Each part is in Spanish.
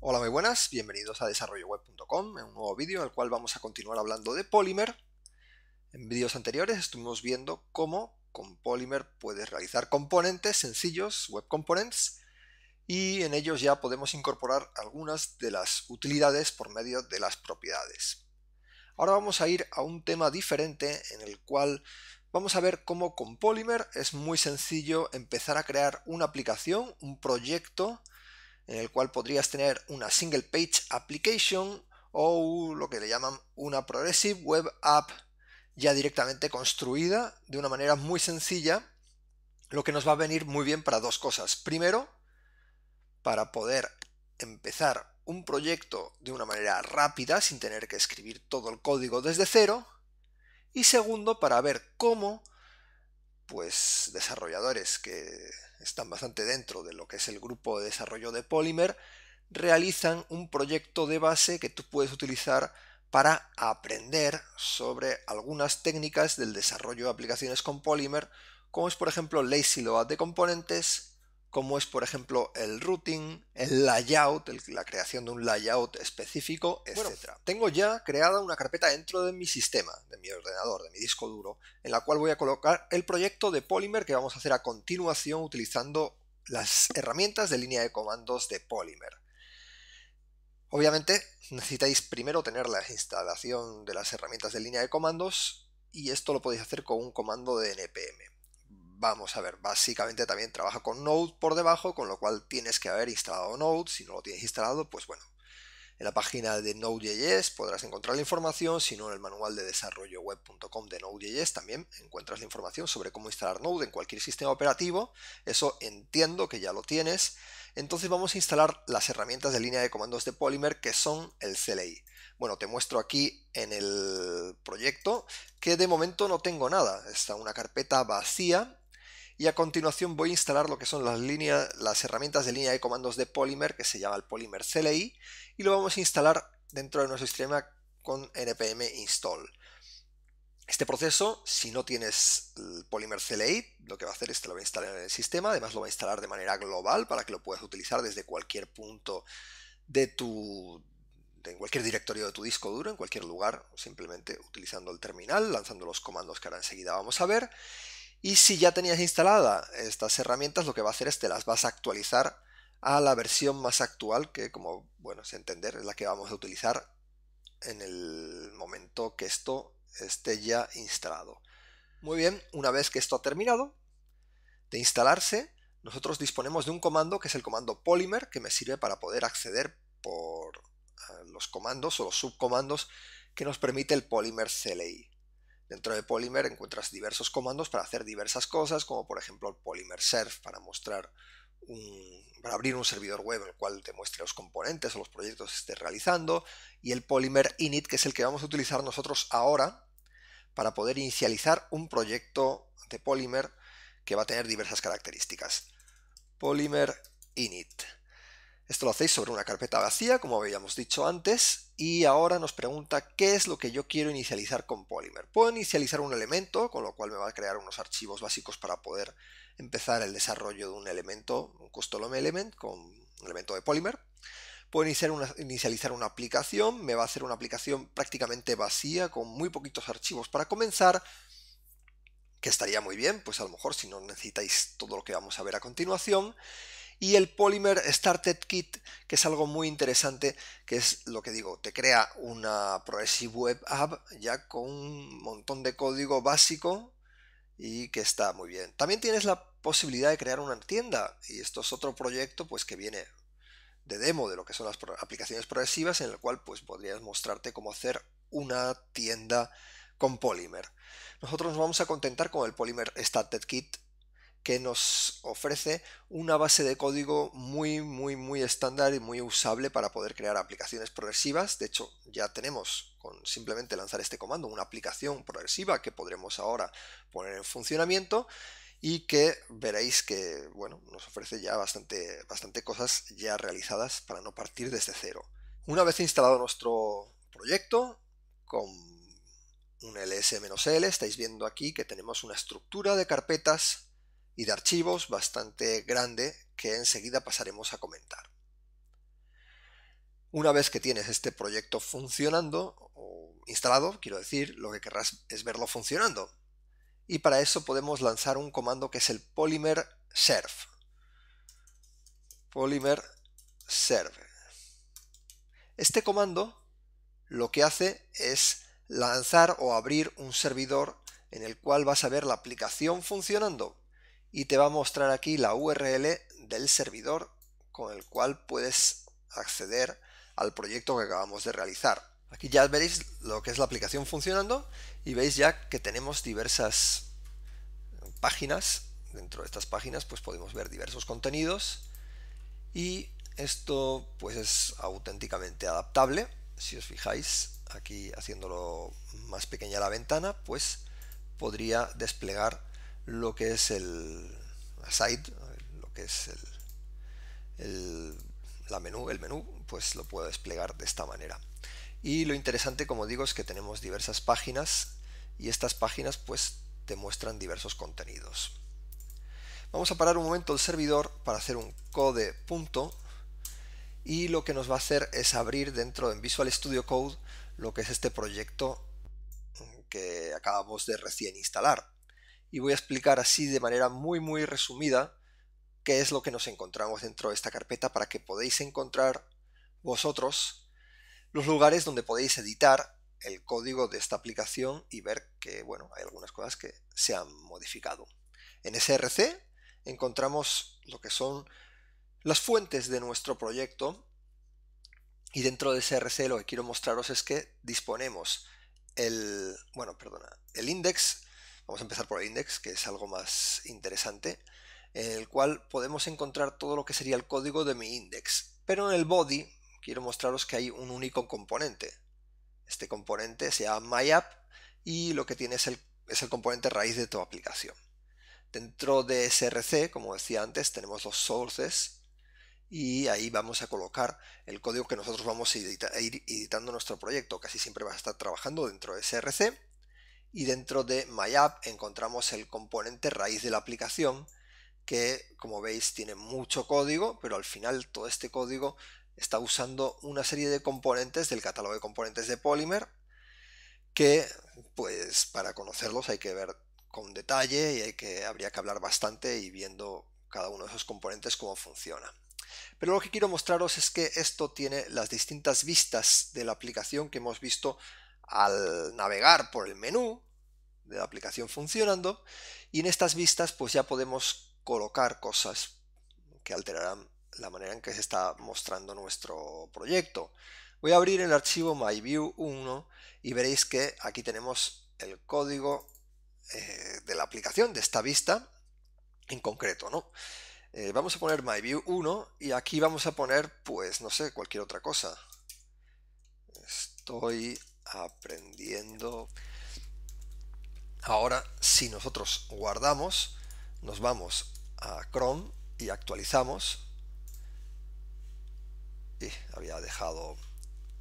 Hola, muy buenas, bienvenidos a desarrolloweb.com, en un nuevo vídeo en el cual vamos a continuar hablando de Polymer. En vídeos anteriores estuvimos viendo cómo con Polymer puedes realizar componentes sencillos, web components, y en ellos ya podemos incorporar algunas de las utilidades por medio de las propiedades. Ahora vamos a ir a un tema diferente en el cual vamos a ver cómo con Polymer es muy sencillo empezar a crear una aplicación, un proyecto, en el cual podrías tener una single page application o lo que le llaman una progressive web app ya directamente construida de una manera muy sencilla, lo que nos va a venir muy bien para dos cosas. Primero, para poder empezar un proyecto de una manera rápida, sin tener que escribir todo el código desde cero. Y segundo, para ver cómo pues desarrolladores que están bastante dentro de lo que es el grupo de desarrollo de Polymer, realizan un proyecto de base que tú puedes utilizar para aprender sobre algunas técnicas del desarrollo de aplicaciones con Polymer, como es por ejemplo lazy load de componentes, como es por ejemplo el routing, el layout, la creación de un layout específico, etc. tengo ya creada una carpeta dentro de mi sistema, de mi ordenador, de mi disco duro, en la cual voy a colocar el proyecto de Polymer que vamos a hacer a continuación utilizando las herramientas de línea de comandos de Polymer. Obviamente necesitáis primero tener la instalación de las herramientas de línea de comandos y esto lo podéis hacer con un comando de npm vamos a ver, básicamente también trabaja con Node por debajo, con lo cual tienes que haber instalado Node. Si no lo tienes instalado, pues bueno, en la página de Node.js podrás encontrar la información, si no en el manual de desarrollo web.com de Node.js también encuentras la información sobre cómo instalar Node en cualquier sistema operativo. Eso entiendo que ya lo tienes. Entonces vamos a instalar las herramientas de línea de comandos de Polymer que son el CLI. Bueno, te muestro aquí en el proyecto que de momento no tengo nada. Está una carpeta vacía y a continuación voy a instalar lo que son las, herramientas de línea de comandos de Polymer que se llama el Polymer CLI y lo vamos a instalar dentro de nuestro sistema con npm install. Este proceso, si no tienes el Polymer CLI, lo que va a hacer es que lo va a instalar en el sistema, además lo va a instalar de manera global para que lo puedas utilizar desde cualquier punto de tu, en cualquier directorio de tu disco duro, en cualquier lugar, simplemente utilizando el terminal, lanzando los comandos que ahora enseguida vamos a ver. Y si ya tenías instalada estas herramientas, lo que va a hacer es te las vas a actualizar a la versión más actual, que como bueno es entender, es la que vamos a utilizar en el momento que esto esté ya instalado. Muy bien, una vez que esto ha terminado de instalarse, nosotros disponemos de un comando que es el comando polymer, que me sirve para poder acceder por eh, los comandos o los subcomandos que nos permite el polymer CLI. Dentro de Polymer encuentras diversos comandos para hacer diversas cosas, como por ejemplo el Polymer Serve para mostrar para abrir un servidor web en el cual te muestre los componentes o los proyectos que estés realizando, y el Polymer Init, que es el que vamos a utilizar nosotros ahora para poder inicializar un proyecto de Polymer que va a tener diversas características. Polymer Init. Esto lo hacéis sobre una carpeta vacía, como habíamos dicho antes, y ahora nos pregunta qué es lo que yo quiero inicializar con Polymer. Puedo inicializar un elemento, con lo cual me va a crear unos archivos básicos para poder empezar el desarrollo de un elemento, un custom element con un elemento de Polymer. Puedo inicializar una aplicación, me va a hacer una aplicación prácticamente vacía, con muy poquitos archivos para comenzar, que estaría muy bien, pues a lo mejor si no necesitáis todo lo que vamos a ver a continuación y el Polymer Started Kit, que es algo muy interesante, que es lo que digo, te crea una Progressive Web App ya con un montón de código básico y que está muy bien. También tienes la posibilidad de crear una tienda y esto es otro proyecto pues que viene de demo de lo que son las aplicaciones progresivas en el cual pues podrías mostrarte cómo hacer una tienda con Polymer. Nosotros nos vamos a contentar con el Polymer Started Kit que nos ofrece una base de código muy, muy, muy estándar y muy usable para poder crear aplicaciones progresivas. De hecho, ya tenemos con simplemente lanzar este comando una aplicación progresiva que podremos ahora poner en funcionamiento y que veréis que bueno, nos ofrece ya bastante, bastante cosas ya realizadas para no partir desde cero. Una vez instalado nuestro proyecto con un ls-l, estáis viendo aquí que tenemos una estructura de carpetas y de archivos bastante grande que enseguida pasaremos a comentar. Una vez que tienes este proyecto funcionando, o instalado, quiero decir, lo que querrás es verlo funcionando. Y para eso podemos lanzar un comando que es el polymer serve. Polymer serve. Este comando lo que hace es lanzar o abrir un servidor en el cual vas a ver la aplicación funcionando y te va a mostrar aquí la URL del servidor con el cual puedes acceder al proyecto que acabamos de realizar. Aquí ya veréis lo que es la aplicación funcionando y veis ya que tenemos diversas páginas. Dentro de estas páginas pues podemos ver diversos contenidos y esto pues es auténticamente adaptable. Si os fijáis aquí haciéndolo más pequeña la ventana pues podría desplegar lo que es el aside, lo que es el, la menú, el menú, pues lo puedo desplegar de esta manera. Y lo interesante, como digo, es que tenemos diversas páginas y estas páginas pues te muestran diversos contenidos. Vamos a parar un momento el servidor para hacer un code punto y lo que nos va a hacer es abrir dentro en Visual Studio Code lo que es este proyecto que acabamos de recién instalar y voy a explicar así de manera muy muy resumida qué es lo que nos encontramos dentro de esta carpeta para que podéis encontrar vosotros los lugares donde podéis editar el código de esta aplicación y ver que bueno hay algunas cosas que se han modificado. En SRC encontramos lo que son las fuentes de nuestro proyecto y dentro de SRC lo que quiero mostraros es que disponemos el bueno perdona el index Vamos a empezar por el index, que es algo más interesante, en el cual podemos encontrar todo lo que sería el código de mi index. Pero en el body quiero mostraros que hay un único componente. Este componente se llama MyApp y lo que tiene es el, es el componente raíz de tu aplicación. Dentro de SRC, como decía antes, tenemos los sources, y ahí vamos a colocar el código que nosotros vamos a ir editando nuestro proyecto. Casi siempre vas a estar trabajando dentro de SRC y dentro de MyApp encontramos el componente raíz de la aplicación que como veis tiene mucho código, pero al final todo este código está usando una serie de componentes del catálogo de componentes de Polymer que pues para conocerlos hay que ver con detalle y hay que, habría que hablar bastante y viendo cada uno de esos componentes cómo funciona. Pero lo que quiero mostraros es que esto tiene las distintas vistas de la aplicación que hemos visto al navegar por el menú de la aplicación funcionando y en estas vistas pues ya podemos colocar cosas que alterarán la manera en que se está mostrando nuestro proyecto. Voy a abrir el archivo myview1 y veréis que aquí tenemos el código eh, de la aplicación, de esta vista en concreto. ¿no? Eh, vamos a poner myview1 y aquí vamos a poner pues no sé, cualquier otra cosa. Estoy aprendiendo. Ahora, si nosotros guardamos, nos vamos a Chrome y actualizamos. Y había dejado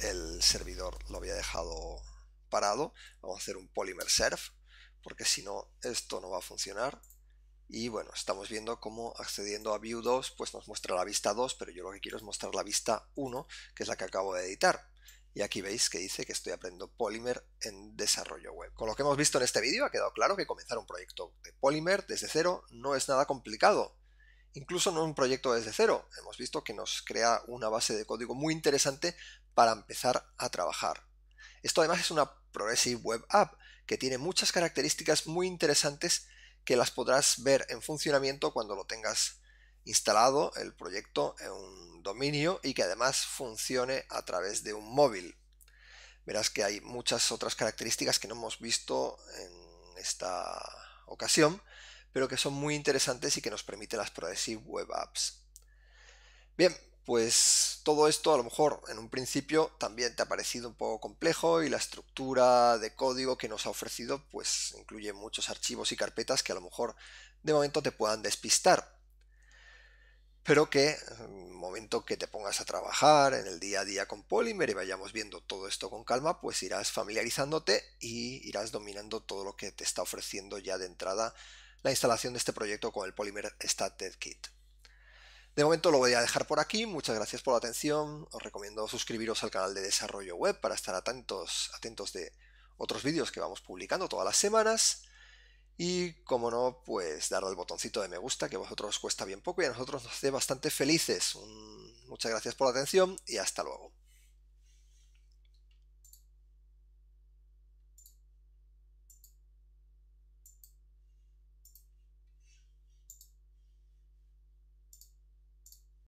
el servidor, lo había dejado parado. Vamos a hacer un polymer surf, porque si no, esto no va a funcionar. Y bueno, estamos viendo cómo accediendo a View 2, pues nos muestra la vista 2, pero yo lo que quiero es mostrar la vista 1, que es la que acabo de editar. Y aquí veis que dice que estoy aprendiendo Polymer en desarrollo web. Con lo que hemos visto en este vídeo ha quedado claro que comenzar un proyecto de Polymer desde cero no es nada complicado. Incluso no un proyecto desde cero. Hemos visto que nos crea una base de código muy interesante para empezar a trabajar. Esto además es una Progressive Web App que tiene muchas características muy interesantes que las podrás ver en funcionamiento cuando lo tengas instalado el proyecto en un dominio y que además funcione a través de un móvil. Verás que hay muchas otras características que no hemos visto en esta ocasión, pero que son muy interesantes y que nos permiten las Progressive Web Apps. Bien, pues todo esto a lo mejor en un principio también te ha parecido un poco complejo y la estructura de código que nos ha ofrecido pues incluye muchos archivos y carpetas que a lo mejor de momento te puedan despistar pero que momento que te pongas a trabajar en el día a día con Polymer y vayamos viendo todo esto con calma, pues irás familiarizándote y irás dominando todo lo que te está ofreciendo ya de entrada la instalación de este proyecto con el Polymer Stated Kit. De momento lo voy a dejar por aquí, muchas gracias por la atención, os recomiendo suscribiros al canal de desarrollo web para estar atentos, atentos de otros vídeos que vamos publicando todas las semanas y como no, pues darle al botoncito de me gusta, que a vosotros os cuesta bien poco y a nosotros nos hace bastante felices. Muchas gracias por la atención y hasta luego.